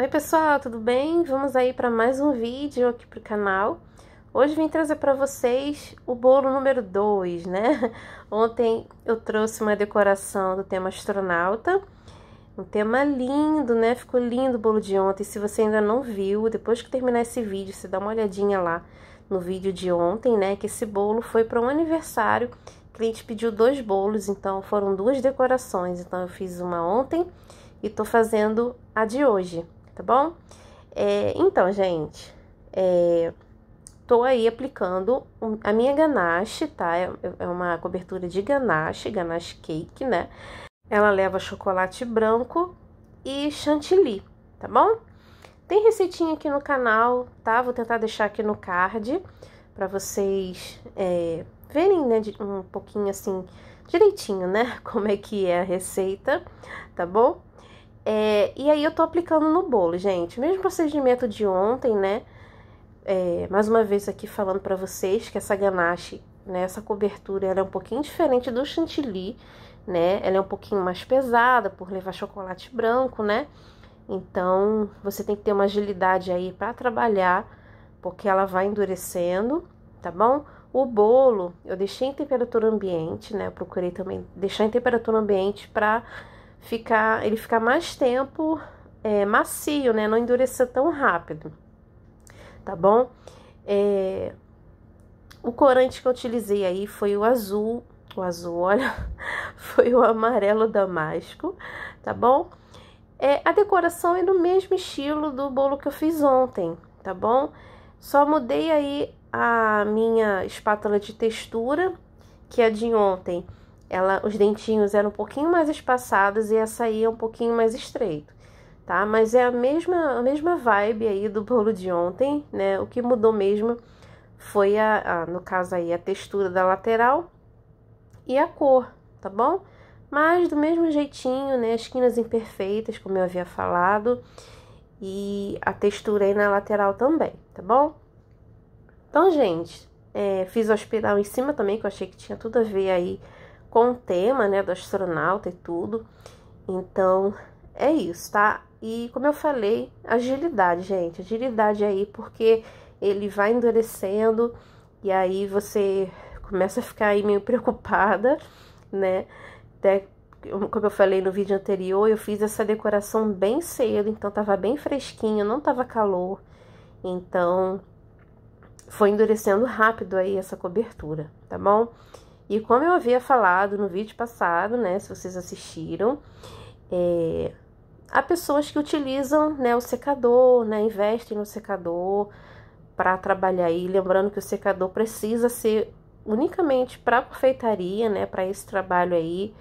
Oi pessoal, tudo bem? Vamos aí para mais um vídeo aqui pro canal. Hoje vim trazer para vocês o bolo número 2, né? Ontem eu trouxe uma decoração do tema astronauta, um tema lindo, né? Ficou lindo o bolo de ontem. Se você ainda não viu, depois que terminar esse vídeo, você dá uma olhadinha lá no vídeo de ontem, né? Que esse bolo foi para um aniversário. O cliente pediu dois bolos, então foram duas decorações. Então eu fiz uma ontem e tô fazendo a de hoje tá bom? É, então, gente, é, tô aí aplicando a minha ganache, tá? É, é uma cobertura de ganache, ganache cake, né? Ela leva chocolate branco e chantilly, tá bom? Tem receitinha aqui no canal, tá? Vou tentar deixar aqui no card para vocês é, verem, né, um pouquinho assim, direitinho, né, como é que é a receita, tá bom? É, e aí eu tô aplicando no bolo, gente. Mesmo procedimento de ontem, né? É, mais uma vez aqui falando para vocês que essa ganache, né? Essa cobertura, ela é um pouquinho diferente do chantilly, né? Ela é um pouquinho mais pesada por levar chocolate branco, né? Então, você tem que ter uma agilidade aí para trabalhar, porque ela vai endurecendo, tá bom? O bolo eu deixei em temperatura ambiente, né? Eu procurei também deixar em temperatura ambiente para ficar, ele ficar mais tempo é, macio, né? Não endurecer tão rápido, tá bom? É, o corante que eu utilizei aí foi o azul, o azul, olha, foi o amarelo damasco, tá bom? É, a decoração é no mesmo estilo do bolo que eu fiz ontem, tá bom? Só mudei aí a minha espátula de textura, que é de ontem ela, os dentinhos eram um pouquinho mais espaçados e essa ia um pouquinho mais estreito, tá? Mas é a mesma, a mesma vibe aí do bolo de ontem, né? O que mudou mesmo foi a, a no caso aí a textura da lateral e a cor, tá bom? Mas do mesmo jeitinho, né? Esquinas imperfeitas, como eu havia falado, e a textura aí na lateral também, tá bom? Então, gente, é, fiz o hospital em cima também, que eu achei que tinha tudo a ver aí com o tema, né, do astronauta e tudo. Então, é isso, tá? E como eu falei, agilidade, gente. Agilidade aí, porque ele vai endurecendo e aí você começa a ficar aí meio preocupada, né? Até, como eu falei no vídeo anterior, eu fiz essa decoração bem cedo, então tava bem fresquinho, não tava calor. Então, foi endurecendo rápido aí essa cobertura, tá bom? E como eu havia falado no vídeo passado, né, se vocês assistiram, é, há pessoas que utilizam né, o secador, né, investem no secador para trabalhar. E lembrando que o secador precisa ser unicamente para confeitaria, né, para esse trabalho aí,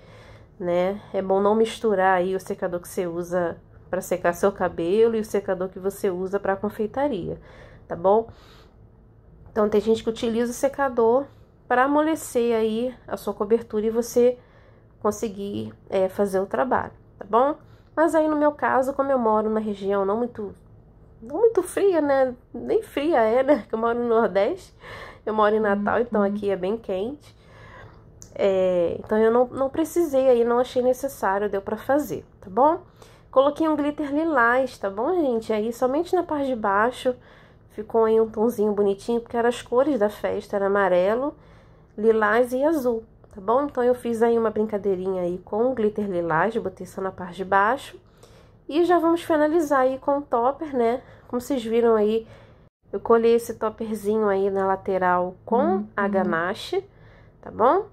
né? É bom não misturar aí o secador que você usa para secar seu cabelo e o secador que você usa para confeitaria, tá bom? Então tem gente que utiliza o secador para amolecer aí a sua cobertura e você conseguir é, fazer o trabalho, tá bom? Mas aí no meu caso, como eu moro numa região não muito não muito fria, né? Nem fria é, né? Que Eu moro no Nordeste, eu moro em Natal, então uhum. aqui é bem quente. É, então eu não, não precisei aí, não achei necessário, deu para fazer, tá bom? Coloquei um glitter lilás, tá bom, gente? Aí somente na parte de baixo ficou aí um tonzinho bonitinho, porque eram as cores da festa, era amarelo, lilás e azul, tá bom? Então, eu fiz aí uma brincadeirinha aí com o glitter lilás, botei só na parte de baixo. E já vamos finalizar aí com o topper, né? Como vocês viram aí, eu colhei esse topperzinho aí na lateral com uhum. a ganache, tá bom?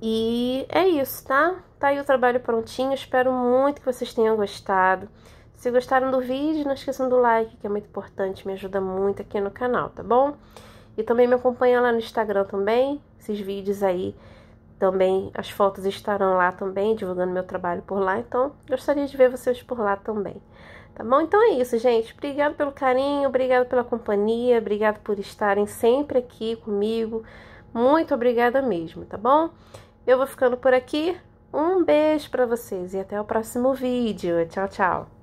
E é isso, tá? Tá aí o trabalho prontinho, espero muito que vocês tenham gostado. Se gostaram do vídeo, não esqueçam do like, que é muito importante, me ajuda muito aqui no canal, tá bom? E também me acompanha lá no Instagram também, esses vídeos aí também, as fotos estarão lá também, divulgando meu trabalho por lá, então gostaria de ver vocês por lá também. Tá bom? Então é isso, gente. Obrigado pelo carinho, obrigado pela companhia, obrigado por estarem sempre aqui comigo. Muito obrigada mesmo, tá bom? Eu vou ficando por aqui. Um beijo para vocês e até o próximo vídeo. Tchau, tchau.